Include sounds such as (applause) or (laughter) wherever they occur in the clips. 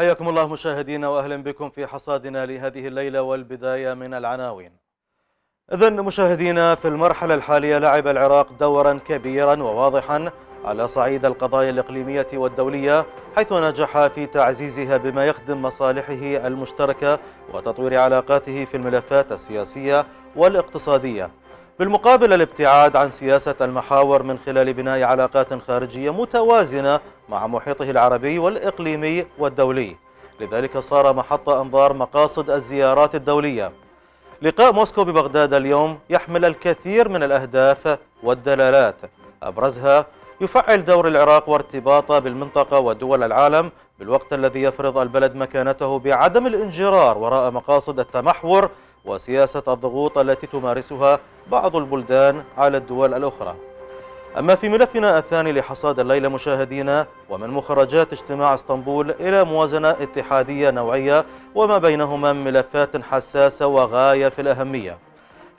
حياكم الله مشاهدينا واهلا بكم في حصادنا لهذه الليله والبدايه من العناوين. اذا مشاهدينا في المرحله الحاليه لعب العراق دورا كبيرا وواضحا على صعيد القضايا الاقليميه والدوليه حيث نجح في تعزيزها بما يخدم مصالحه المشتركه وتطوير علاقاته في الملفات السياسيه والاقتصاديه بالمقابل الابتعاد عن سياسة المحاور من خلال بناء علاقات خارجية متوازنة مع محيطه العربي والإقليمي والدولي لذلك صار محط أنظار مقاصد الزيارات الدولية لقاء موسكو ببغداد اليوم يحمل الكثير من الأهداف والدلالات أبرزها يفعل دور العراق وارتباطه بالمنطقة ودول العالم بالوقت الذي يفرض البلد مكانته بعدم الانجرار وراء مقاصد التمحور وسياسة الضغوط التي تمارسها بعض البلدان على الدول الأخرى أما في ملفنا الثاني لحصاد الليلة مشاهدينا ومن مخرجات اجتماع اسطنبول إلى موازنة اتحادية نوعية وما بينهما ملفات حساسة وغاية في الأهمية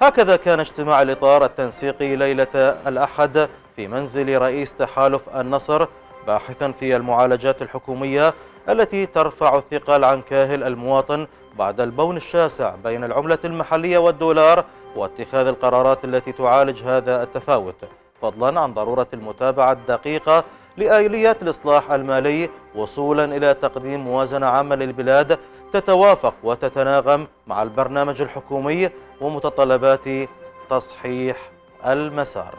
هكذا كان اجتماع الإطار التنسيقي ليلة الأحد في منزل رئيس تحالف النصر باحثا في المعالجات الحكومية التي ترفع الثقل عن كاهل المواطن بعد البون الشاسع بين العملة المحلية والدولار واتخاذ القرارات التي تعالج هذا التفاوت فضلا عن ضرورة المتابعة الدقيقة لآليات الإصلاح المالي وصولا إلى تقديم موازنة عامة للبلاد تتوافق وتتناغم مع البرنامج الحكومي ومتطلبات تصحيح المسار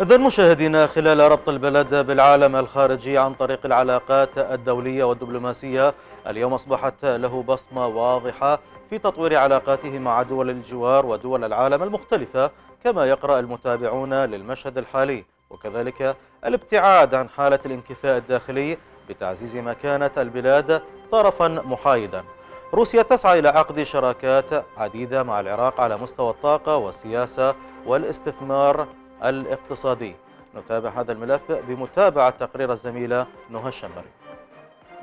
إذا مشاهدينا خلال ربط البلد بالعالم الخارجي عن طريق العلاقات الدولية والدبلوماسية اليوم أصبحت له بصمة واضحة في تطوير علاقاته مع دول الجوار ودول العالم المختلفة كما يقرأ المتابعون للمشهد الحالي وكذلك الابتعاد عن حالة الانكفاء الداخلي بتعزيز مكانة البلاد طرفا محايدا روسيا تسعى إلى عقد شراكات عديدة مع العراق على مستوى الطاقة والسياسة والاستثمار الاقتصادي نتابع هذا الملف بمتابعة تقرير الزميلة نهى الشمري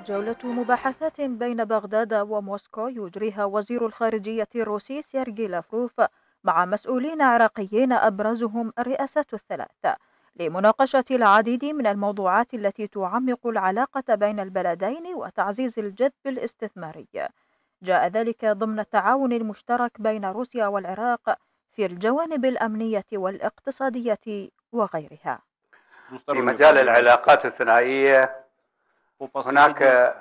جولة مباحثات بين بغداد وموسكو يجريها وزير الخارجية الروسي سيرجي لافروف مع مسؤولين عراقيين أبرزهم الرئاسة الثلاثة لمناقشة العديد من الموضوعات التي تعمق العلاقة بين البلدين وتعزيز الجذب الاستثماري جاء ذلك ضمن التعاون المشترك بين روسيا والعراق في الجوانب الأمنية والاقتصادية وغيرها في مجال العلاقات الثنائية هناك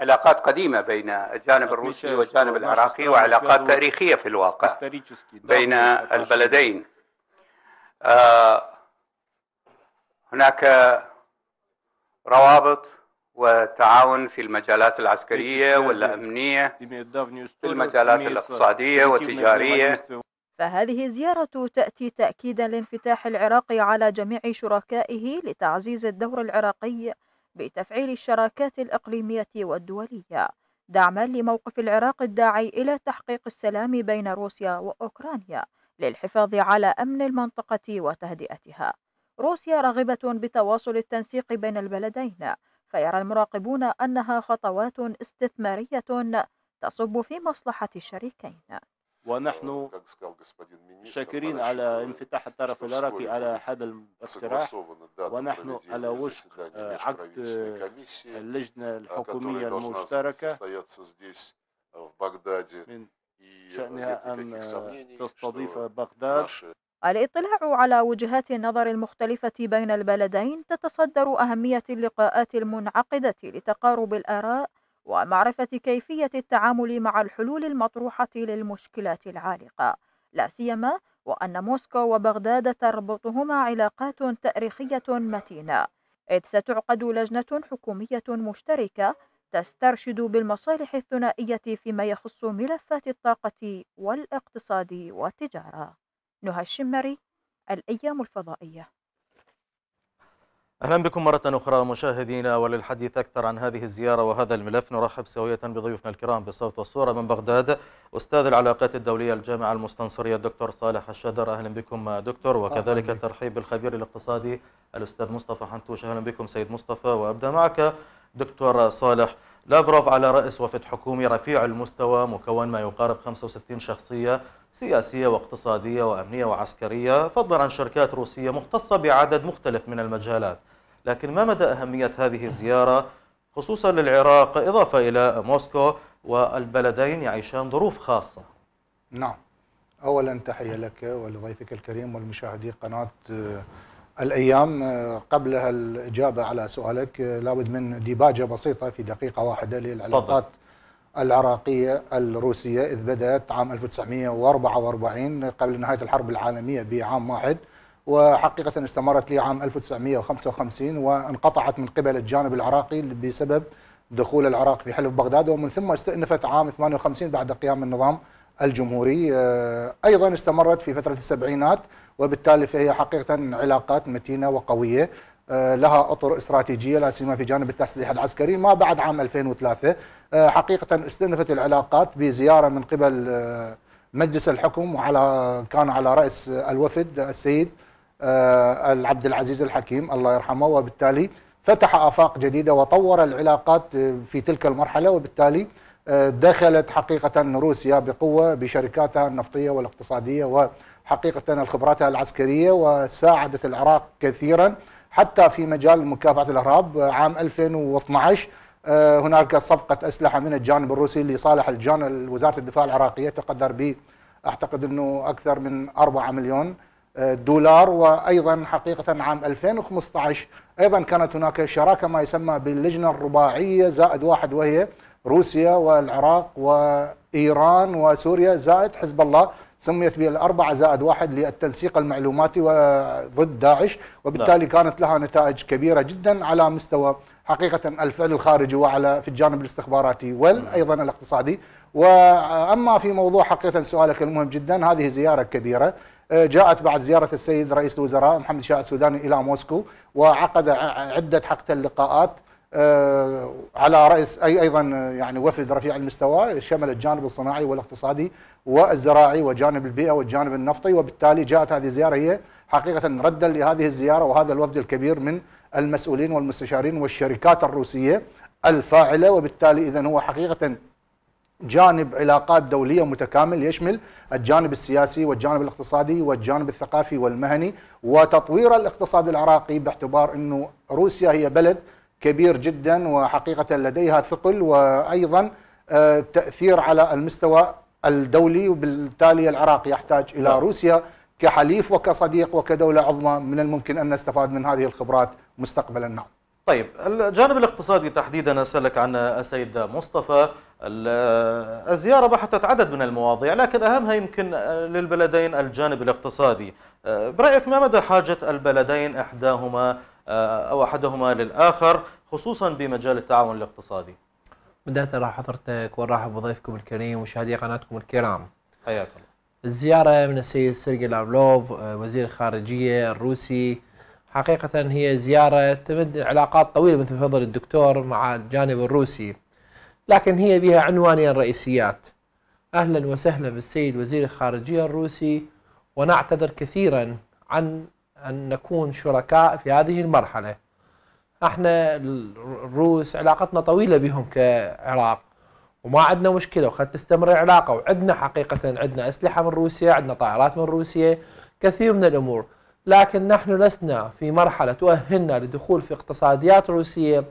علاقات قديمة بين الجانب الروسي والجانب العراقي وعلاقات تاريخية في الواقع بين البلدين آه، هناك روابط وتعاون في المجالات العسكرية والأمنية في المجالات الاقتصادية والتجارية فهذه الزيارة تأتي تأكيدا لانفتاح العراق على جميع شركائه لتعزيز الدور العراقي بتفعيل الشراكات الإقليمية والدولية دعما لموقف العراق الداعي إلى تحقيق السلام بين روسيا وأوكرانيا للحفاظ على أمن المنطقة وتهدئتها روسيا راغبة بتواصل التنسيق بين البلدين فيرى المراقبون أنها خطوات استثمارية تصب في مصلحة الشريكين ونحن آه، شاكرين على انفتاح الطرف العراقي على هذا الاقتراح ونحن على وشك آه، عقد اللجنة آه، الحكومية المشتركة من شأنها أن تستضيف بغداد الاطلاع على وجهات النظر المختلفة بين البلدين تتصدر أهمية اللقاءات المنعقدة لتقارب الآراء ومعرفة كيفية التعامل مع الحلول المطروحة للمشكلات العالقة لا سيما وأن موسكو وبغداد تربطهما علاقات تاريخية متينة إذ ستعقد لجنة حكومية مشتركة تسترشد بالمصالح الثنائية فيما يخص ملفات الطاقة والاقتصاد والتجارة نهى الشمري الأيام الفضائية أهلا بكم مرة أخرى مشاهدينا وللحديث أكثر عن هذه الزيارة وهذا الملف نرحب سوية بضيوفنا الكرام بالصوت والصورة من بغداد أستاذ العلاقات الدولية الجامعة المستنصرية الدكتور صالح الشدر أهلا بكم دكتور وكذلك الترحيب بالخبير الاقتصادي الأستاذ مصطفى حنتوش أهلا بكم سيد مصطفى وأبدأ معك دكتور صالح لافروف على رأس وفد حكومي رفيع المستوى مكون ما يقارب 65 شخصية سياسية واقتصادية وأمنية وعسكرية فضلا عن شركات روسية مختصة بعدد مختلف من المجالات لكن ما مدى أهمية هذه الزيارة خصوصا للعراق إضافة إلى موسكو والبلدين يعيشان ظروف خاصة نعم أولا تحية لك ولضيفك الكريم والمشاهدي قناة آه، الأيام آه، قبلها الإجابة على سؤالك آه، لابد من ديباجة بسيطة في دقيقة واحدة للعلاقات العراقية الروسية إذ بدأت عام 1944 قبل نهاية الحرب العالمية بعام واحد وحقيقة استمرت لعام 1955 وانقطعت من قبل الجانب العراقي بسبب دخول العراق في حلف بغداد ومن ثم استئنفت عام 58 بعد قيام النظام الجمهوري آه، أيضا استمرت في فترة السبعينات وبالتالي فهي حقيقة علاقات متينة وقوية آه، لها اطر استراتيجيه لا سيما في جانب التسليح العسكري ما بعد عام 2003 آه، حقيقه استنفت العلاقات بزياره من قبل آه، مجلس الحكم وعلى كان على راس الوفد السيد العبد العزيز الحكيم الله يرحمه وبالتالي فتح آفاق جديدة وطور العلاقات في تلك المرحلة وبالتالي دخلت حقيقة روسيا بقوة بشركاتها النفطية والاقتصادية وحقيقة خبراتها العسكرية وساعدت العراق كثيرا حتى في مجال مكافحه الارهاب آه، عام 2012 آه، هناك صفقه اسلحه من الجانب الروسي لصالح الجانب وزاره الدفاع العراقيه تقدر ب اعتقد انه اكثر من 4 مليون آه، دولار وايضا حقيقه عام 2015 ايضا كانت هناك شراكه ما يسمى باللجنه الرباعيه زائد واحد وهي روسيا والعراق وايران وسوريا زائد حزب الله سميت بالأربعة زائد واحد للتنسيق المعلوماتي ضد داعش وبالتالي نعم. كانت لها نتائج كبيرة جدا على مستوى حقيقة الفعل الخارجي وعلى في الجانب الاستخباراتي وأيضا نعم. الاقتصادي وأما في موضوع حقيقة سؤالك المهم جدا هذه زيارة كبيرة آه، جاءت بعد زيارة السيد رئيس الوزراء محمد شاه السوداني إلى موسكو وعقد عدة حقيقة اللقاءات آه، على رأس أي أيضا آه، يعني وفد رفيع المستوى شمل الجانب الصناعي والاقتصادي والزراعي وجانب البيئة والجانب النفطي وبالتالي جاءت هذه الزيارة هي حقيقة ردا لهذه الزيارة وهذا الوفد الكبير من المسؤولين والمستشارين والشركات الروسية الفاعلة وبالتالي إذا هو حقيقة جانب علاقات دولية متكامل يشمل الجانب السياسي والجانب الاقتصادي والجانب الثقافي والمهني وتطوير الاقتصاد العراقي باعتبار أنه روسيا هي بلد كبير جدا وحقيقة لديها ثقل وأيضا آه، تأثير على المستوى الدولي وبالتالي العراق يحتاج إلى نعم. روسيا كحليف وكصديق وكدولة عظمى من الممكن أن نستفاد من هذه الخبرات مستقبلا نعم طيب الجانب الاقتصادي تحديدا أسألك عن السيد مصطفى آه، الزيارة بحثت عدد من المواضيع لكن أهمها يمكن آه، للبلدين الجانب الاقتصادي برأيك ما مدى حاجة البلدين إحداهما آه، أو أحدهما للآخر خصوصا بمجال التعاون الاقتصادي بداية راح حضرتك ونرحب بضيفكم الكريم ومشاهدي قناتكم الكرام حياكم الله الزيارة من السيد سيرجي لافلوف آه، وزير الخارجية الروسي حقيقة هي زيارة تمد علاقات طويلة مثل فضل الدكتور مع الجانب الروسي لكن هي بها عنوانين رئيسيات أهلا وسهلا بالسيد وزير الخارجية الروسي ونعتذر كثيرا عن أن نكون شركاء في هذه المرحلة احنا الروس علاقتنا طويلة بهم كعراق وما عندنا مشكلة وقد تستمر العلاقة وعندنا حقيقة عندنا أسلحة من روسيا عندنا طائرات من روسيا كثير من الأمور لكن نحن لسنا في مرحلة تؤهلنا لدخول في اقتصاديات روسية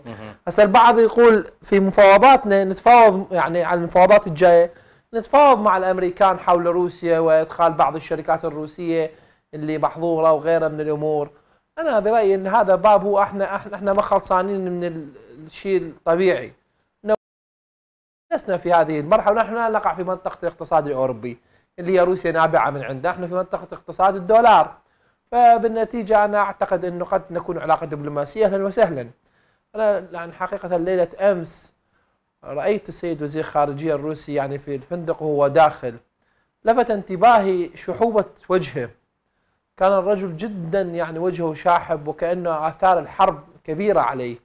هسه البعض يقول في مفاوضاتنا نتفاوض يعني على المفاوضات الجاية نتفاوض مع الأمريكان حول روسيا وإدخال بعض الشركات الروسية اللي محظوره وغيره من الامور انا برايي ان هذا باب هو احنا احنا, احنا ما خلصانين من الشيء الطبيعي لسنا في هذه المرحله ونحن لا نقع في منطقه الاقتصاد الاوروبي اللي هي روسيا نابعه من عندنا احنا في منطقه اقتصاد الدولار فبالنتيجه انا اعتقد انه قد نكون علاقه دبلوماسيه اهلا وسهلا انا لأن حقيقه ليله امس رايت السيد وزير الخارجيه الروسي يعني في الفندق وهو داخل لفت انتباهي شحوبه وجهه كان الرجل جدا يعني وجهه شاحب وكأنه آثار الحرب كبيرة عليه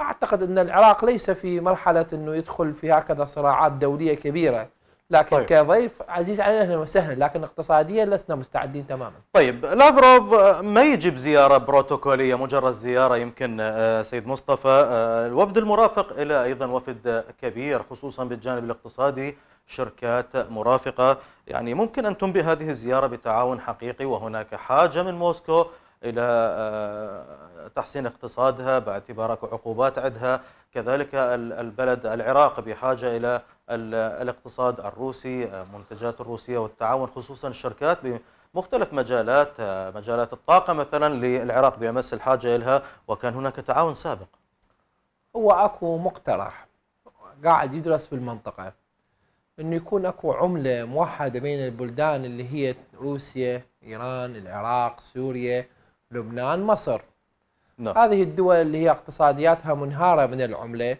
أعتقد أن العراق ليس في مرحلة أنه يدخل في هكذا صراعات دولية كبيرة لكن طيب. كضيف عزيز علينا اهلا وسهلا لكن اقتصاديا لسنا مستعدين تماما. طيب لافروف ما يجب زياره بروتوكوليه مجرد زياره يمكن آه، سيد مصطفى آه، الوفد المرافق الى ايضا وفد كبير خصوصا بالجانب الاقتصادي شركات مرافقة يعني ممكن أن تنبئ هذه الزيارة بتعاون حقيقي وهناك حاجة من موسكو إلى آه، تحسين اقتصادها باعتبارك عقوبات عدها كذلك البلد العراق بحاجة إلى الاقتصاد الروسي آه، منتجات الروسية والتعاون خصوصا الشركات بمختلف مجالات آه، مجالات الطاقة مثلا للعراق بأمس الحاجة إلها وكان هناك تعاون سابق هو أكو مقترح قاعد يدرس في المنطقة انه يكون اكو عمله موحده بين البلدان اللي هي روسيا، ايران، العراق، سوريا، لبنان، مصر. نعم. هذه الدول اللي هي اقتصادياتها منهاره من العمله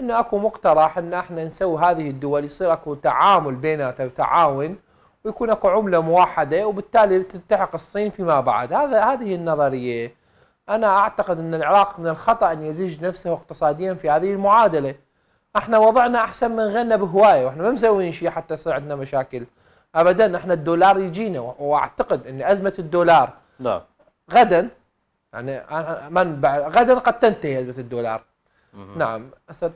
انه اكو مقترح ان احنا نسوي هذه الدول يصير اكو تعامل بيناتها وتعاون ويكون اكو عمله موحده وبالتالي تلتحق الصين فيما بعد، هذا هذه النظريه انا اعتقد ان العراق من الخطا ان يزج نفسه اقتصاديا في هذه المعادله. احنا وضعنا احسن من غيرنا بهوايه واحنا ما مسويين شيء حتى يصير عندنا مشاكل ابدا احنا الدولار يجينا واعتقد ان ازمه الدولار نعم غدا يعني من بعد غدا قد تنتهي ازمه الدولار مم. نعم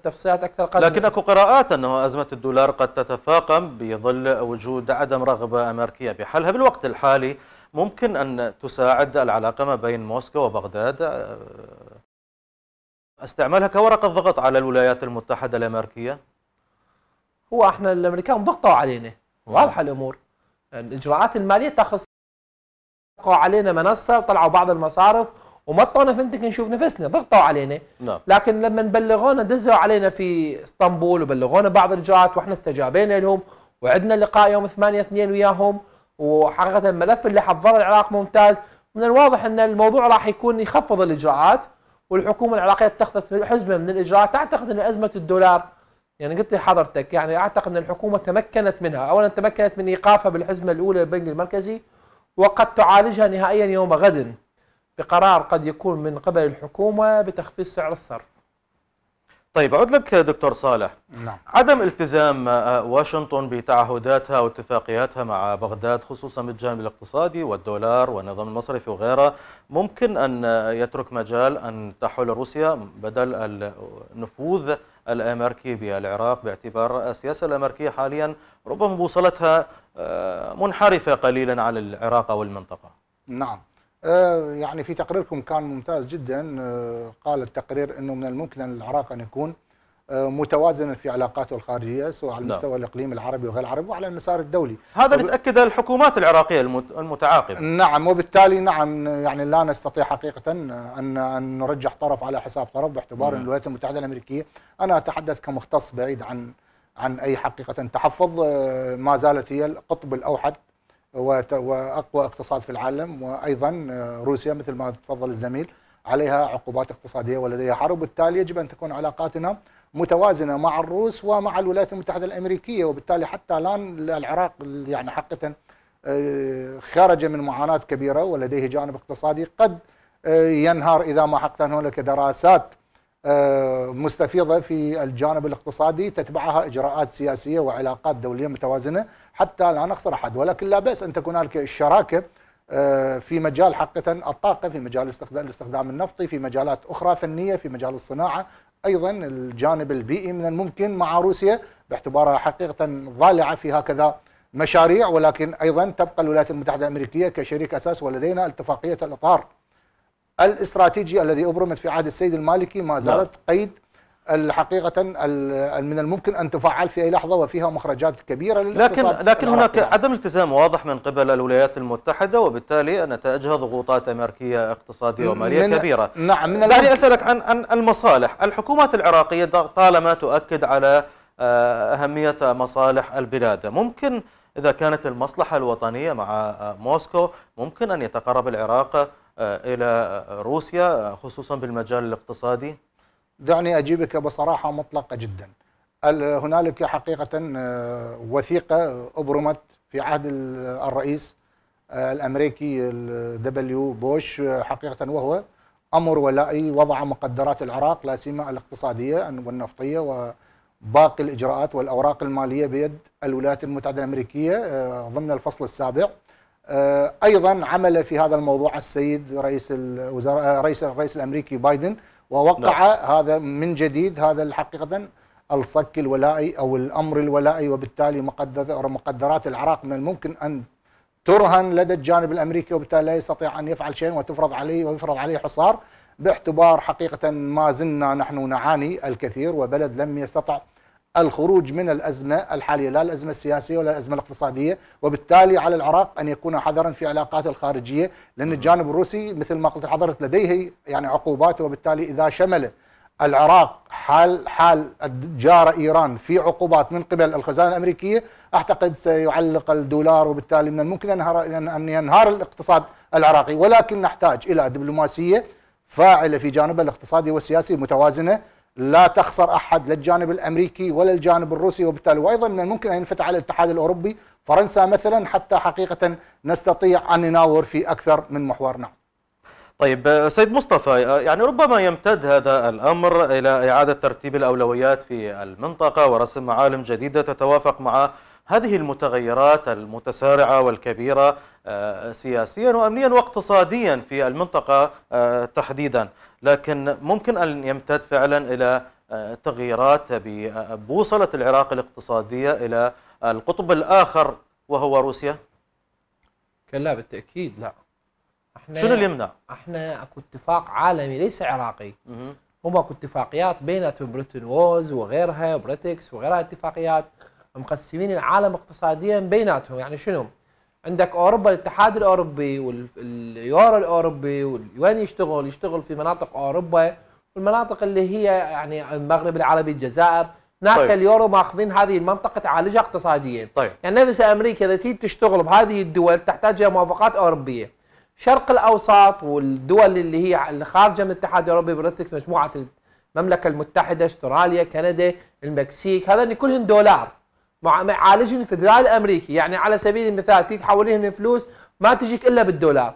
تفصيلات اكثر قد لكن اكو قراءات انه ازمه الدولار قد تتفاقم بظل وجود عدم رغبه امريكيه بحلها بالوقت الحالي ممكن ان تساعد العلاقه ما بين موسكو وبغداد استعمالها كورقة ضغط على الولايات المتحدة الأمريكية هو احنا الامريكان ضغطوا علينا واضحه نعم. الامور الاجراءات الماليه تاخذ ضغطوا علينا منصه طلعوا بعض المصارف وما طونا فنتك نشوف نفسنا ضغطوا علينا نعم. لكن لما بلغونا دزوا علينا في اسطنبول وبلغونا بعض الاجراءات واحنا استجابينا لهم وعدنا لقاء يوم 8 2 وياهم وحقيقه الملف اللي حضره العراق ممتاز من الواضح ان الموضوع راح يكون يخفض الاجراءات والحكومه العراقيه اتخذت حزمه من الاجراءات تعتقد ان ازمه الدولار يعني قلت لحضرتك يعني اعتقد ان الحكومه تمكنت منها، اولا تمكنت من ايقافها بالحزمه الاولى للبنك المركزي وقد تعالجها نهائيا يوم غد بقرار قد يكون من قبل الحكومه بتخفيض سعر الصرف. طيب أعود لك دكتور صالح نعم. عدم التزام آه، آه، واشنطن بتعهداتها واتفاقياتها مع بغداد خصوصا بالجانب الاقتصادي والدولار والنظام المصرفي وغيره ممكن أن يترك مجال أن تحل روسيا بدل النفوذ الأمريكي بالعراق باعتبار السياسة الأمريكية حاليا ربما بوصلتها آه، منحرفة قليلا عن العراق او المنطقه نعم آه، يعني في تقريركم كان ممتاز جدا آه، قال التقرير أنه من الممكن أن العراق أن يكون آه، متوازنا في علاقاته الخارجيه سواء على المستوى نعم. الاقليمي العربي وغير العربي وعلى المسار الدولي. هذا اللي وب... تاكده الحكومات العراقيه المتعاقبه. نعم وبالتالي نعم يعني لا نستطيع حقيقه ان ان نرجح طرف على حساب طرف باعتبار نعم. ان الولايات المتحده الامريكيه انا اتحدث كمختص بعيد عن عن اي حقيقه تحفظ ما زالت هي القطب الاوحد واقوى اقتصاد في العالم وايضا آه، روسيا مثل ما تفضل الزميل عليها عقوبات اقتصاديه ولديها حرب وبالتالي يجب ان تكون علاقاتنا متوازنه مع الروس ومع الولايات المتحده الامريكيه وبالتالي حتى الان العراق يعني حقيقه آه، خرج من معاناه كبيره ولديه جانب اقتصادي قد آه، ينهار اذا ما حقا هناك دراسات آه، مستفيضة في الجانب الاقتصادي تتبعها إجراءات سياسية وعلاقات دولية متوازنة حتى لا نخسر أحد ولكن لا بأس أن تكون هناك الشراكة آه، في مجال حقة الطاقة في مجال الاستخدام النفطي في مجالات أخرى فنية في مجال الصناعة أيضا الجانب البيئي من الممكن مع روسيا باعتبارها حقيقة ضالعة في هكذا مشاريع ولكن أيضا تبقى الولايات المتحدة الأمريكية كشريك أساس ولدينا اتفاقية الإطار الاستراتيجي الذي أبرمت في عهد السيد المالكي ما نعم. زالت قيد الحقيقة من الممكن أن تفعل في أي لحظة وفيها مخرجات كبيرة لكن لكن هناك يعني. عدم التزام واضح من قبل الولايات المتحدة وبالتالي نتائجها ضغوطات أمريكية اقتصادية ومالية من كبيرة نعم من دعني أسألك عن عن المصالح الحكومات العراقية طالما تؤكد على آه، أهمية مصالح البلاد ممكن إذا كانت المصلحة الوطنية مع آه، موسكو ممكن أن يتقرب العراق آه، إلى روسيا آه، خصوصا بالمجال الاقتصادي؟ دعني أجيبك بصراحة مطلقة جدا هنالك حقيقة آه، وثيقة أبرمت في عهد الرئيس الأمريكي دبليو بوش حقيقة وهو أمر ولائي وضع مقدرات العراق لا سيما الاقتصادية والنفطية وباقي الاجراءات والاوراق الماليه بيد الولايات المتحده الامريكيه ضمن الفصل السابع آه، ايضا عمل في هذا الموضوع السيد رئيس الوزراء آه، رئيس الرئيس الامريكي بايدن ووقع لا. نعم. هذا من جديد هذا حقيقه الصك الولائي او الامر الولائي وبالتالي مقدرات العراق من الممكن ان ترهن لدى الجانب الامريكي وبالتالي لا يستطيع ان يفعل شيء وتفرض عليه ويفرض عليه حصار باعتبار حقيقه ما زلنا نحن نعاني الكثير وبلد لم يستطع الخروج من الأزمة الحالية لا الأزمة السياسية ولا الأزمة الاقتصادية وبالتالي على العراق أن يكون حذرا في علاقاته الخارجية لأن الجانب الروسي مثل ما قلت حضرت لديه يعني عقوبات وبالتالي إذا شمل العراق حال حال جار ايران في عقوبات من قبل الخزانه الامريكيه اعتقد سيعلق الدولار وبالتالي من الممكن ان ينهار الاقتصاد العراقي ولكن نحتاج الى دبلوماسيه فاعله في جانبها الاقتصادي والسياسي متوازنه لا تخسر احد لا الجانب الامريكي ولا الجانب الروسي وبالتالي وايضا من الممكن ان ينفتح على الاتحاد الاوروبي فرنسا مثلا حتى حقيقه نستطيع ان نناور في اكثر من محور نعم. طيب سيد مصطفى يعني ربما يمتد هذا الامر الى اعاده ترتيب الاولويات في المنطقه ورسم معالم جديده تتوافق مع هذه المتغيرات المتسارعة والكبيرة آه، سياسيا وأمنيا واقتصاديا في المنطقة آه، تحديدا لكن ممكن أن يمتد فعلا إلى آه، تغييرات ببوصلة العراق الاقتصادية إلى القطب الآخر وهو روسيا؟ لا بالتأكيد لا احنا شنو اللي يمنع؟ احنا اكو اتفاق عالمي ليس عراقي هم اكو اتفاقيات بيناتهم بريتن ووز وغيرها بريتكس وغيرها اتفاقيات مقسمين العالم اقتصاديا بيناتهم يعني شنو عندك اوروبا الاتحاد الاوروبي واليورو الاوروبي وين يشتغل يشتغل في مناطق اوروبا والمناطق اللي هي يعني المغرب العربي الجزائر هناك طيب. اليورو ماخذين هذه المنطقه تعالجها اقتصاديا طيب. يعني نفس امريكا اذا تيجي تشتغل بهذه الدول تحتاج الى موافقات اوروبيه الشرق الاوسط والدول اللي هي اللي خارجه من الاتحاد الاوروبي بريتكس مجموعه المملكه المتحده استراليا كندا المكسيك هذا كلهم دولار معالجهم الفدرالي الامريكي يعني على سبيل المثال تيجي تحوليهم فلوس ما تجيك الا بالدولار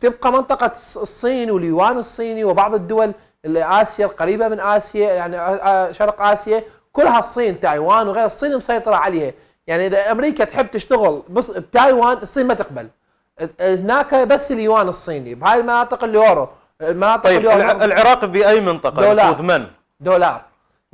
تبقى منطقه الصين واليوان الصيني وبعض الدول اسيا القريبه من اسيا يعني شرق اسيا كلها الصين تايوان وغير الصين مسيطره عليها يعني اذا امريكا تحب تشتغل بس بتايوان الصين ما تقبل هناك بس اليوان الصيني بهاي المناطق اليورو المناطق طيب اليورو العراق باي منطقه دولار من دولار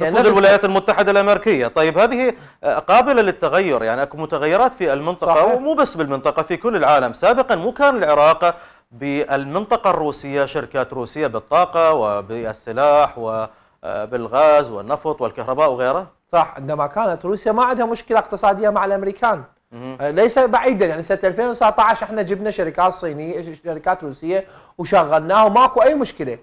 يعني نفس الولايات المتحده الامريكيه طيب هذه آه، قابله للتغير يعني اكو متغيرات في المنطقه صحيح. ومو بس بالمنطقه في كل العالم سابقا مو كان العراق بالمنطقه الروسيه شركات روسيه بالطاقه وبالسلاح وبالغاز آه، والنفط والكهرباء وغيره صح عندما كانت روسيا ما عندها مشكله اقتصاديه مع الامريكان آه، ليس بعيدا يعني سنه 2019 احنا جبنا شركات صينيه شركات روسيه وشغلناها وماكو اي مشكله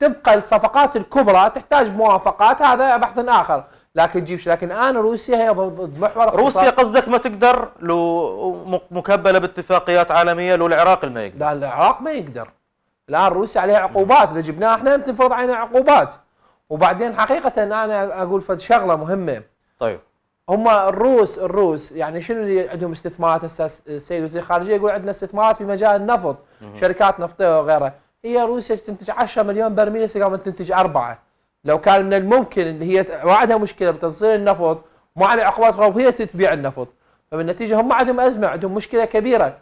تبقى الصفقات الكبرى تحتاج موافقات هذا بحث اخر لكن تجيب لكن الان روسيا هي ضد محور روسيا قصدك ما تقدر لو مكبله باتفاقيات عالميه لو العراق ما يقدر لا العراق ما يقدر الان روسيا عليها عقوبات اذا جبناها احنا تنفرض علينا عقوبات وبعدين حقيقه انا اقول فد شغله مهمه طيب هم الروس الروس يعني شنو اللي عندهم استثمارات السيد وزير الخارجيه يقول عندنا استثمارات في مجال النفط شركات نفطيه وغيرها هي روسيا تنتج 10 مليون برميل هسه قامت تنتج أربعة لو كان من الممكن ان هي وعدها مشكلة بتصدير النفط مو على عقوبات وهي تبيع النفط فبالنتيجة هم عندهم أزمة عندهم مشكلة كبيرة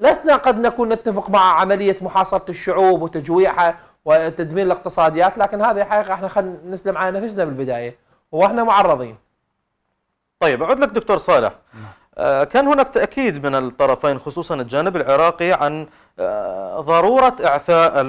لسنا قد نكون نتفق مع عملية محاصرة الشعوب وتجويعها وتدمير الاقتصاديات لكن هذه حقيقة احنا خلينا نسلم على نفسنا بالبداية واحنا معرضين طيب أعود لك دكتور صالح نعم. آه، كان هناك تأكيد من الطرفين خصوصا الجانب العراقي عن ضرورة إعفاء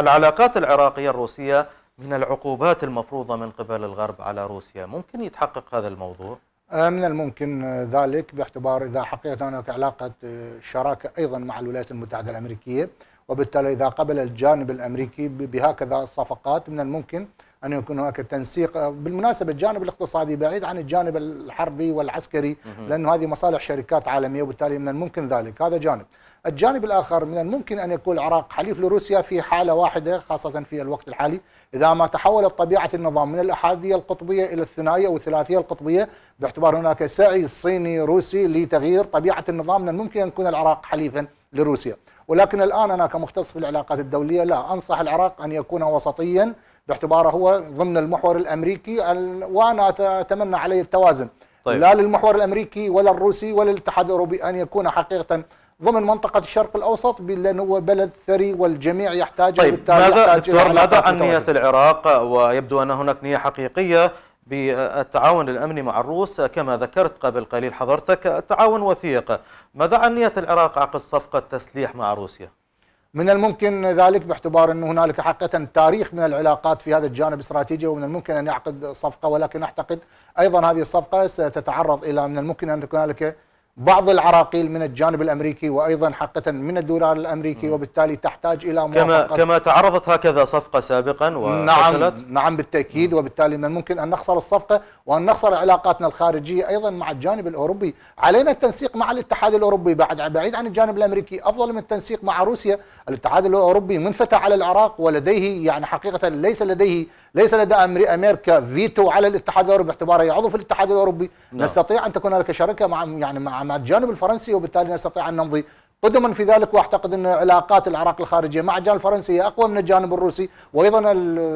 العلاقات العراقية الروسية من العقوبات المفروضة من قبل الغرب على روسيا ممكن يتحقق هذا الموضوع؟ أه، من الممكن ذلك باعتبار إذا حقيقة هناك علاقة آه، شراكة أيضا مع الولايات المتحدة الأمريكية وبالتالي إذا قبل الجانب الأمريكي بهكذا الصفقات من الممكن أن يكون هناك تنسيق آه، بالمناسبة الجانب الاقتصادي بعيد عن الجانب الحربي والعسكري لأن هذه مصالح شركات عالمية وبالتالي من الممكن ذلك هذا جانب الجانب الآخر من الممكن أن يكون العراق حليف لروسيا في حالة واحدة خاصة في الوقت الحالي إذا ما تحولت طبيعة النظام من الأحادية القطبية إلى الثنائية والثلاثية القطبية باعتبار هناك سعي صيني روسي لتغيير طبيعة النظام من الممكن أن يكون العراق حليفا لروسيا ولكن الآن أنا كمختص في العلاقات الدولية لا أنصح العراق أن يكون وسطيا باعتباره هو ضمن المحور الأمريكي وأنا أتمنى عليه التوازن طيب. لا للمحور الأمريكي ولا الروسي ولا الاتحاد الأوروبي أن يكون حقيقة ضمن منطقة الشرق الأوسط لأنه هو بلد ثري والجميع يحتاجه طيب بالتالي ماذا, يحتاج ماذا عن نية العراق ويبدو أن هناك نية حقيقية بالتعاون الأمني مع الروس كما ذكرت قبل قليل حضرتك التعاون وثيق ماذا عن نيه العراق عقد صفقة تسليح مع روسيا؟ من الممكن ذلك باعتبار أن هنالك حقيقة تاريخ من العلاقات في هذا الجانب استراتيجي ومن الممكن أن يعقد صفقة ولكن أعتقد أيضا هذه الصفقة ستتعرض إلى من الممكن أن تكون هنالك بعض العراقيل من الجانب الامريكي وايضا حقه من الدولار الامريكي وبالتالي تحتاج الى موافقة كما كما تعرضت هكذا صفقه سابقا نعم، وفشلت نعم نعم بالتاكيد وبالتالي من الممكن ان نخسر الصفقه وان نخسر علاقاتنا الخارجيه ايضا مع الجانب الاوروبي، علينا التنسيق مع الاتحاد الاوروبي بعد بعيد عن الجانب الامريكي افضل من التنسيق مع روسيا، الاتحاد الاوروبي منفتح على العراق ولديه يعني حقيقه ليس لديه ليس لدى امريكا فيتو على الاتحاد الاوروبي باعتبارها هي عضو في الاتحاد الاوروبي لا. نعم. نستطيع ان تكون هناك شركه مع يعني مع مع الجانب الفرنسي وبالتالي نستطيع ان نمضي قدما في ذلك واعتقد ان علاقات العراق الخارجيه مع الجانب الفرنسي هي اقوى من الجانب الروسي وايضا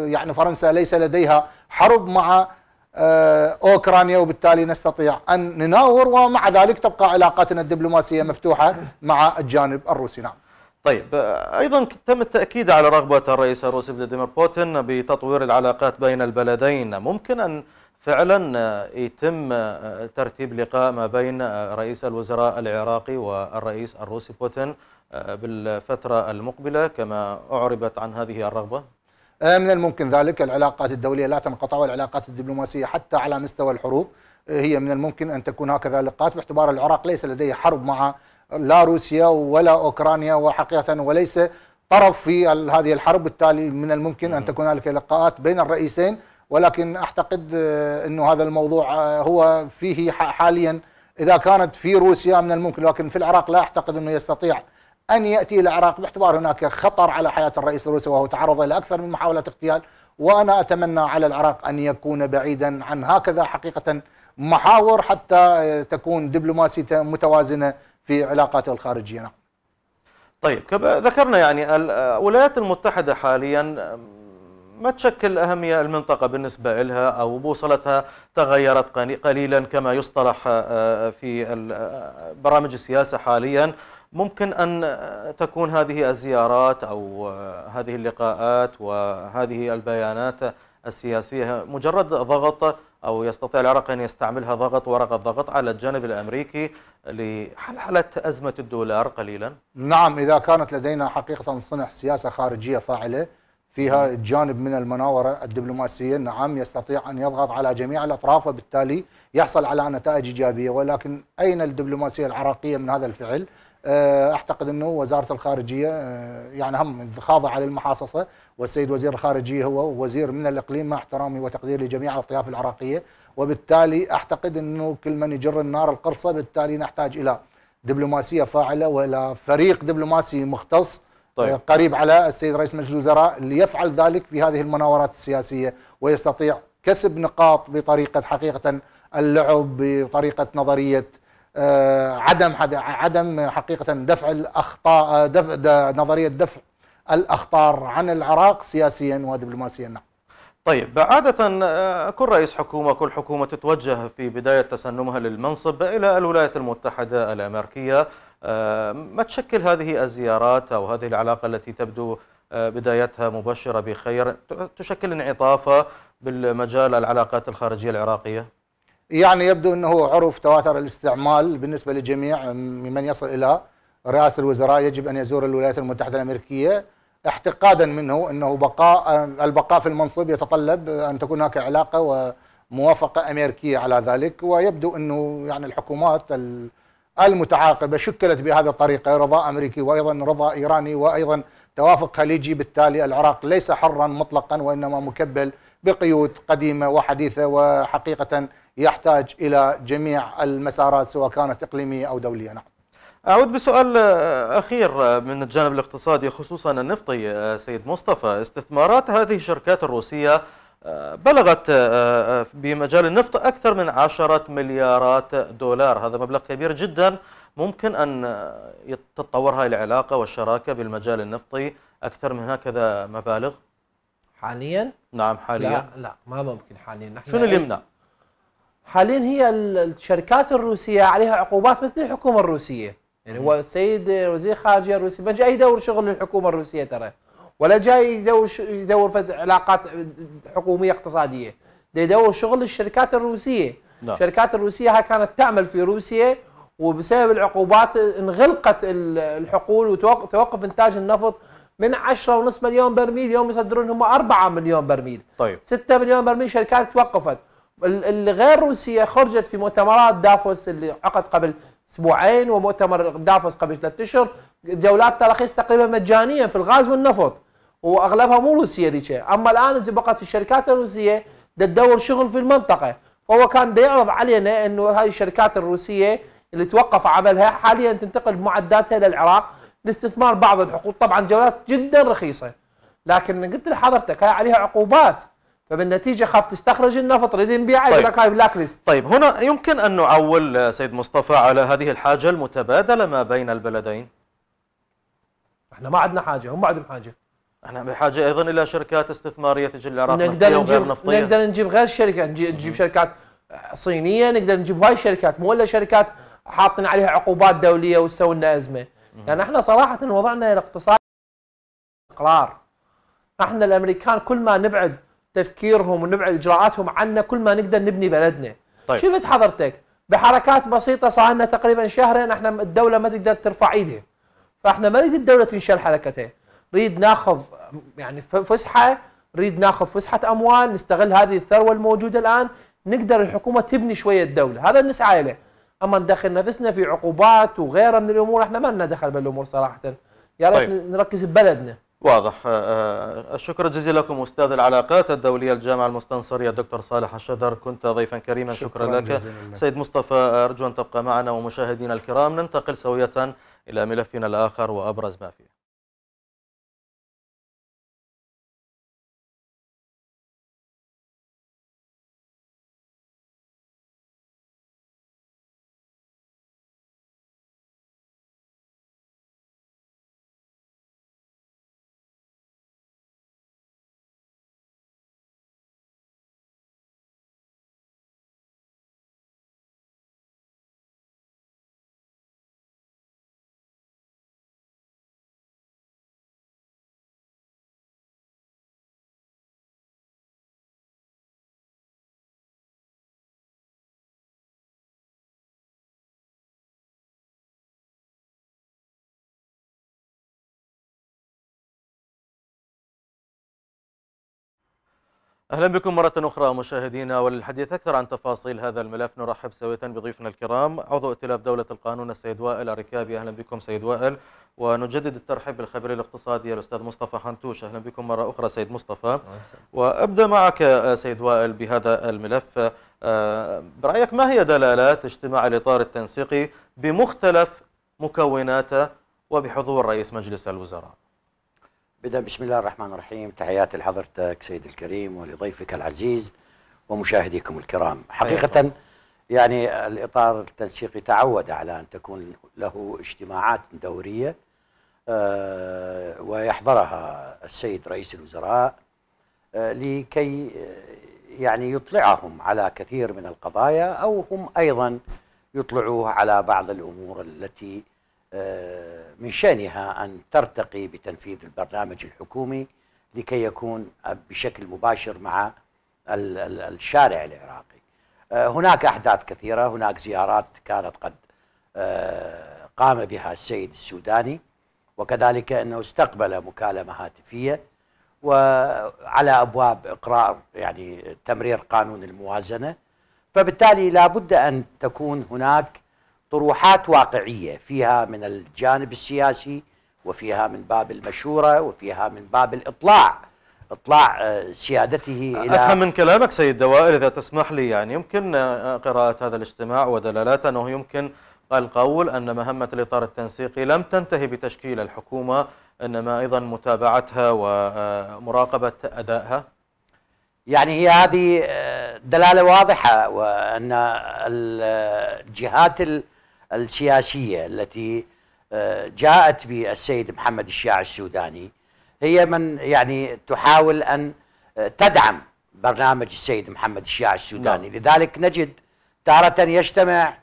يعني فرنسا ليس لديها حرب مع آه، اوكرانيا وبالتالي نستطيع ان نناور ومع ذلك تبقى علاقاتنا الدبلوماسيه مفتوحه مع الجانب الروسي نعم طيب آه، ايضا تم التاكيد على رغبه الرئيس الروسي فلاديمير بوتين بتطوير العلاقات بين البلدين ممكن ان فعلا آه، يتم آه، ترتيب لقاء ما بين رئيس الوزراء العراقي والرئيس الروسي بوتين بالفتره المقبله كما اعربت عن هذه الرغبه من الممكن ذلك العلاقات الدوليه لا تنقطع والعلاقات الدبلوماسيه حتى على مستوى الحروب هي من الممكن ان تكون هكذا لقاءات باعتبار العراق ليس لديه حرب مع لا روسيا ولا أوكرانيا وحقيقة وليس طرف في هذه الحرب بالتالي من الممكن أن تكون هناك لقاءات بين الرئيسين ولكن أعتقد آه، أنه هذا الموضوع آه، هو فيه حاليا إذا كانت في روسيا من الممكن لكن في العراق لا أعتقد أنه يستطيع أن يأتي إلى العراق باعتبار هناك خطر على حياة الرئيس الروسي وهو تعرض إلى أكثر من محاولة اغتيال وأنا أتمنى على العراق أن يكون بعيدا عن هكذا حقيقة محاور حتى آه، تكون دبلوماسيته متوازنة في علاقاته الخارجية نعم طيب كما ذكرنا يعني الولايات المتحدة حاليا ما تشكل أهمية المنطقة بالنسبة لها أو بوصلتها تغيرت قليلا كما يصطلح في برامج السياسة حاليا ممكن أن تكون هذه الزيارات أو هذه اللقاءات وهذه البيانات السياسية مجرد ضغط أو يستطيع العراق أن يستعملها ضغط ورقة ضغط على الجانب الأمريكي لحلحلة أزمة الدولار قليلا نعم إذا كانت لدينا حقيقة صنع سياسة خارجية فاعلة فيها نعم. جانب من المناورة الدبلوماسية نعم يستطيع أن يضغط على جميع الأطراف وبالتالي يحصل على نتائج إيجابية ولكن أين الدبلوماسية العراقية من هذا الفعل؟ آه، اعتقد انه وزاره الخارجيه آه، يعني هم خاضعه للمحاصصه والسيد وزير الخارجيه هو وزير من الاقليم مع احترامي وتقديري لجميع الاطياف العراقيه وبالتالي اعتقد انه كل من يجر النار القرصه بالتالي نحتاج الى دبلوماسيه فاعله والى فريق دبلوماسي مختص آه، طيب. قريب على السيد رئيس مجلس الوزراء ليفعل ذلك في هذه المناورات السياسيه ويستطيع كسب نقاط بطريقه حقيقه اللعب بطريقه نظريه آه، عدم عدم حقيقه دفع الاخطاء آه، دفع نظريه دفع الاخطار عن العراق سياسيا ودبلوماسيا نعم. طيب عادة آه، كل رئيس حكومة كل حكومة تتوجه في بداية تسنمها للمنصب إلى الولايات المتحدة الأمريكية ما تشكل هذه الزيارات أو هذه العلاقة التي تبدو بدايتها مبشرة بخير تشكل انعطافة بالمجال العلاقات الخارجية العراقية؟ يعني يبدو أنه عرف تواتر الاستعمال بالنسبة للجميع من يصل إلى رئاسة الوزراء يجب أن يزور الولايات المتحدة الأمريكية احتقادا منه أنه بقاء آه، البقاء في المنصب يتطلب أن تكون هناك علاقة وموافقة أمريكية على ذلك ويبدو أنه يعني الحكومات المتعاقبة شكلت بهذه الطريقة رضا أمريكي وأيضا رضا إيراني وأيضا توافق خليجي بالتالي العراق ليس حرا مطلقا وانما مكبل بقيود قديمه وحديثه وحقيقه يحتاج الى جميع المسارات سواء كانت اقليميه او دوليه نعم. اعود بسؤال اخير من الجانب الاقتصادي خصوصا النفطي سيد مصطفى استثمارات هذه الشركات الروسيه آه، بلغت آه، آه، بمجال النفط اكثر من 10 مليارات دولار هذا مبلغ كبير جدا ممكن أن تتطور هاي العلاقة والشراكة بالمجال النفطي أكثر من هكذا مبالغ؟ حاليا؟ نعم حاليا لا لا ما ممكن حاليا نحن شنو اللي إيه، يمنع؟ حاليا هي الشركات الروسية عليها عقوبات مثل الحكومة الروسية يعني هو السيد وزير خارجية الروسي ما جاي يدور شغل للحكومة الروسية ترى ولا جاي يدور يدور علاقات حكومية اقتصادية يدور شغل للشركات الروسية نعم. الشركات الروسية هاي كانت تعمل في روسيا وبسبب العقوبات انغلقت الحقول وتوقف انتاج النفط من 10.5 مليون برميل يوم يصدرون هم 4 مليون برميل طيب 6 مليون برميل شركات توقفت الغير روسيه خرجت في مؤتمرات دافوس اللي عقد قبل اسبوعين ومؤتمر دافوس قبل ثلاث اشهر جولات تراخيص تقريبا مجانيه في الغاز والنفط واغلبها مو روسيه ذيك اما الان بقت الشركات الروسيه تدور شغل في المنطقه فهو كان يعرض علينا انه هاي الشركات الروسيه اللي توقف عملها حاليا تنتقل بمعداتها الى العراق لاستثمار بعض الحقوق طبعا جولات جدا رخيصه لكن قلت لحضرتك هاي عليها عقوبات فبالنتيجه خاف تستخرج النفط تريد نبيعه طيب. لك هاي بلاك ليست طيب هنا يمكن ان نعول آه، سيد مصطفى على هذه الحاجه المتبادله ما بين البلدين احنا ما عندنا حاجه هم ما عندهم حاجه احنا بحاجه ايضا الى شركات استثماريه تجي العراق نقدر نجيب نفطية. نقدر نجيب غير شركه نجيب شركات صينيه نقدر نجيب هاي الشركات مو الا شركات حاطين عليها عقوبات دوليه وسووا لنا ازمه يعني احنا صراحه وضعنا الاقتصاد استقرار احنا الامريكان كل ما نبعد تفكيرهم ونبعد اجراءاتهم عنا كل ما نقدر نبني بلدنا طيب. شفت حضرتك بحركات بسيطه صار لنا تقريبا شهرين احنا الدوله ما تقدر ترفع ايدها فاحنا ما نريد الدوله تنشل حركتها نريد ناخذ يعني فسحه نريد ناخذ فسحه اموال نستغل هذه الثروه الموجوده الان نقدر الحكومه تبني شويه الدوله هذا نسعى اليه اما ندخل نفسنا في عقوبات وغيرها من الامور احنا ما لنا دخل بالامور صراحه يا ريت طيب. نركز ببلدنا واضح آه، آه، الشكر جزيلا لكم استاذ العلاقات الدوليه الجامعه المستنصريه الدكتور صالح الشذر كنت ضيفا كريما شكرا, شكرا لك سيد مصطفى آه، ارجو ان تبقى معنا ومشاهدينا الكرام ننتقل سويه الى ملفنا الاخر وابرز ما فيه أهلا بكم مرة أخرى مشاهدينا وللحديث أكثر عن تفاصيل هذا الملف نرحب سوية بضيفنا الكرام عضو ائتلاف دولة القانون السيد وائل الركابي أهلا بكم سيد وائل ونجدد الترحيب بالخبير الاقتصادي الأستاذ مصطفى حنتوش أهلا بكم مرة أخرى سيد مصطفى وأبدأ معك آه، سيد وائل بهذا الملف آه، برأيك ما هي دلالات اجتماع الإطار التنسيقي بمختلف مكوناته وبحضور رئيس مجلس الوزراء؟ بدأ بسم الله الرحمن الرحيم تحياتي لحضرتك سيد الكريم ولضيفك العزيز ومشاهديكم الكرام طيب. حقيقة يعني الإطار التنسيقي تعود على أن تكون له اجتماعات دورية آه، ويحضرها السيد رئيس الوزراء آه، لكي آه، يعني يطلعهم على كثير من القضايا أو هم أيضا يطلعوه على بعض الأمور التي آه، من شأنها أن ترتقي بتنفيذ البرنامج الحكومي لكي يكون بشكل مباشر مع الشارع العراقي آه، هناك أحداث كثيرة هناك زيارات كانت قد آه، قام بها السيد السوداني وكذلك أنه استقبل مكالمة هاتفية وعلى أبواب إقرار يعني تمرير قانون الموازنة فبالتالي لابد أن تكون هناك طروحات واقعيه فيها من الجانب السياسي وفيها من باب المشوره وفيها من باب الاطلاع اطلاع آه، سيادته الى افهم من كلامك سيد دوائر اذا تسمح لي يعني يمكن آه، قراءه هذا الاجتماع ودلالاته انه يمكن القول ان مهمه الاطار التنسيقي لم تنتهي بتشكيل الحكومه انما ايضا متابعتها ومراقبه آه، ادائها يعني هي هذه دلاله واضحه وان الجهات السياسية التي آه، جاءت بالسيد محمد الشيع السوداني هي من يعني تحاول أن آه، تدعم برنامج السيد محمد الشيع السوداني نعم. لذلك نجد تارة يجتمع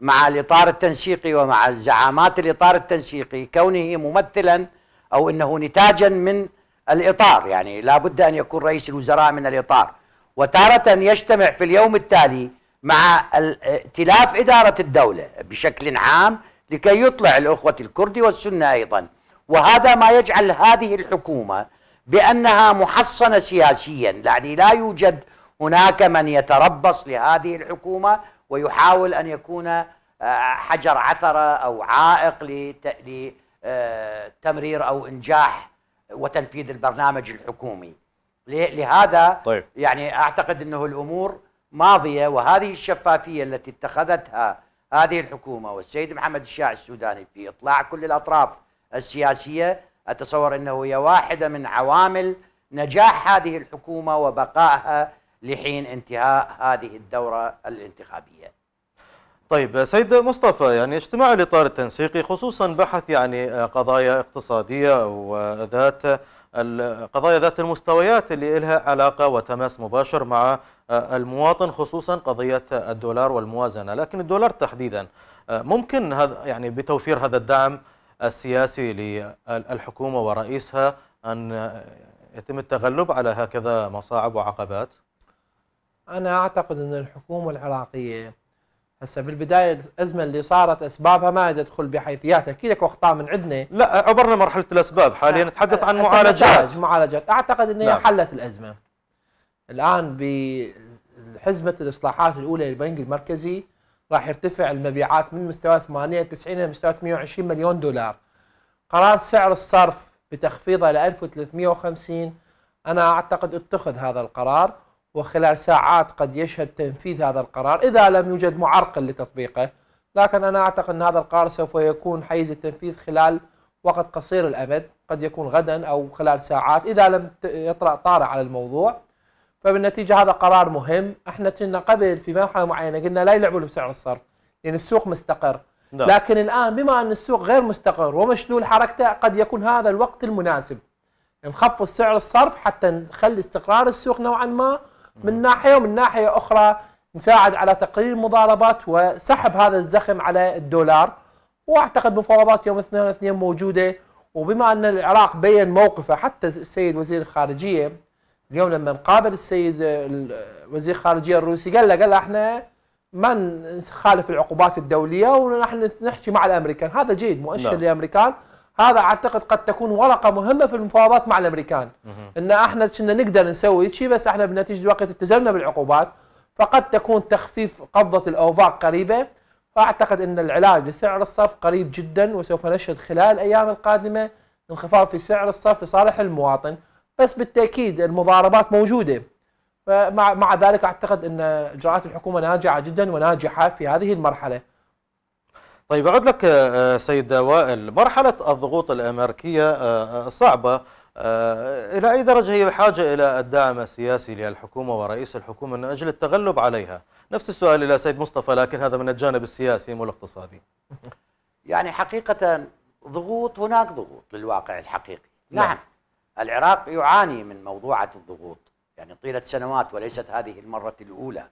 مع الإطار التنسيقي ومع زعامات الإطار التنسيقي كونه ممثلا أو أنه نتاجا من الإطار يعني لا بد أن يكون رئيس الوزراء من الإطار وتارة يجتمع في اليوم التالي مع ائتلاف إدارة الدولة بشكل عام لكي يطلع الأخوة الكردي والسنة أيضا وهذا ما يجعل هذه الحكومة بأنها محصنة سياسيا يعني لا يوجد هناك من يتربص لهذه الحكومة ويحاول أن يكون آه، حجر عثرة أو عائق لتمرير آه، أو إنجاح وتنفيذ البرنامج الحكومي لهذا طيب. يعني أعتقد أنه الأمور ماضيه وهذه الشفافيه التي اتخذتها هذه الحكومه والسيد محمد الشاع السوداني في اطلاع كل الاطراف السياسيه اتصور انه هي واحده من عوامل نجاح هذه الحكومه وبقائها لحين انتهاء هذه الدوره الانتخابيه. طيب سيد مصطفى يعني اجتماع الاطار التنسيقي خصوصا بحث يعني قضايا اقتصاديه وذات القضايا ذات المستويات اللي لها علاقه وتماس مباشر مع آه، المواطن خصوصا قضية الدولار والموازنة لكن الدولار تحديدا آه، ممكن هذا يعني بتوفير هذا الدعم السياسي للحكومة ورئيسها أن يتم التغلب على هكذا مصاعب وعقبات أنا أعتقد أن الحكومة العراقية هسه بالبدايه الازمه اللي صارت اسبابها ما ادخل بحيثياتها اكيد اكو اخطاء من عندنا لا عبرنا مرحله الاسباب حاليا نعم. نتحدث عن معالجات معالجات اعتقد انها نعم. حلت الازمه الان بحزمه الاصلاحات الاولى للبنك المركزي راح يرتفع المبيعات من مستوى 98 الى مستوى 120 مليون دولار قرار سعر الصرف بتخفيضه ل 1350 انا اعتقد اتخذ هذا القرار وخلال ساعات قد يشهد تنفيذ هذا القرار اذا لم يوجد معرقل لتطبيقه لكن انا اعتقد ان هذا القرار سوف يكون حيز التنفيذ خلال وقت قصير الامد قد يكون غدا او خلال ساعات اذا لم يطرا طارئ على الموضوع فبالنتيجه هذا قرار مهم احنا كنا قبل في مرحله معينه قلنا لا يلعبوا بسعر الصرف لان السوق مستقر نعم. لكن الان بما ان السوق غير مستقر ومشلول حركته قد يكون هذا الوقت المناسب نخفض سعر الصرف حتى نخلي استقرار السوق نوعا ما من ناحيه ومن ناحيه اخرى نساعد على تقليل المضاربات وسحب هذا الزخم على الدولار واعتقد مفاوضات يوم اثنين اثنين موجوده وبما ان العراق بين موقفه حتى السيد وزير الخارجيه اليوم لما قابل السيد وزير الخارجيه الروسي قال له قال له احنا ما نخالف العقوبات الدوليه ونحن نحكي مع الامريكان هذا جيد مؤشر نعم. للامريكان هذا اعتقد قد تكون ورقه مهمه في المفاوضات مع الامريكان ان احنا كنا نقدر نسوي شيء بس احنا بنتيجه الوقت التزمنا بالعقوبات فقد تكون تخفيف قبضه الاوفاق قريبه فاعتقد ان العلاج لسعر الصرف قريب جدا وسوف نشهد خلال الايام القادمه انخفاض في سعر الصرف لصالح المواطن بس بالتاكيد المضاربات موجوده مع مع ذلك اعتقد ان اجراءات الحكومه ناجعه جدا وناجحه في هذه المرحله. طيب اعود لك آه، سيد وائل، مرحله الضغوط الامريكيه آه، آه، صعبه الى اي درجه هي بحاجه الى الدعم السياسي للحكومه ورئيس الحكومه من اجل التغلب عليها؟ نفس السؤال الى سيد مصطفى لكن هذا من الجانب السياسي مو الاقتصادي. (laughs) يعني حقيقه ضغوط هناك ضغوط للواقع الحقيقي، نعم. نعم. العراق يعاني من موضوعة الضغوط يعني طيلة سنوات وليست هذه المرة الأولى